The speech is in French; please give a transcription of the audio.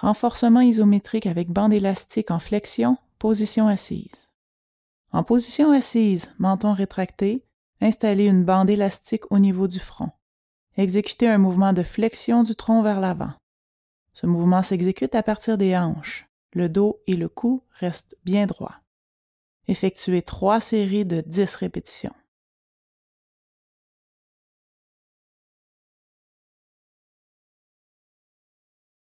renforcement isométrique avec bande élastique en flexion, position assise. En position assise, menton rétracté, installez une bande élastique au niveau du front. Exécuter un mouvement de flexion du tronc vers l'avant. Ce mouvement s'exécute à partir des hanches. Le dos et le cou restent bien droits. Effectuer trois séries de dix répétitions.